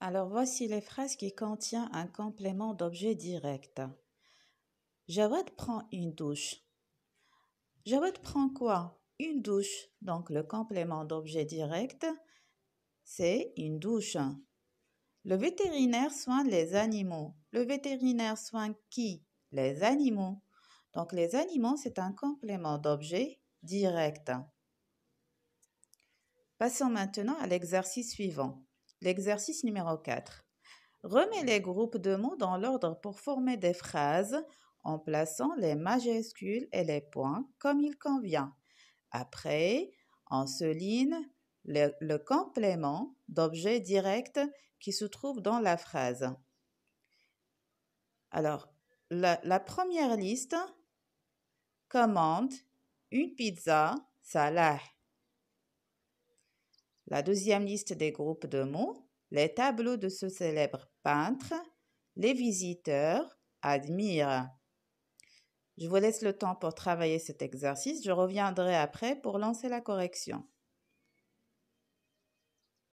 Alors voici les phrases qui contiennent un complément d'objet direct. Jawad prend une douche. Jawad prend quoi Une douche. Donc le complément d'objet direct, c'est une douche. Le vétérinaire soigne les animaux. Le vétérinaire soigne qui Les animaux. Donc les animaux, c'est un complément d'objet direct. Passons maintenant à l'exercice suivant. L'exercice numéro 4. Remets les groupes de mots dans l'ordre pour former des phrases en plaçant les majuscules et les points comme il convient. Après, on souligne le, le complément d'objet direct qui se trouve dans la phrase. Alors, la, la première liste commande une pizza salah. La deuxième liste des groupes de mots, les tableaux de ce célèbre peintre, les visiteurs admirent. Je vous laisse le temps pour travailler cet exercice. Je reviendrai après pour lancer la correction.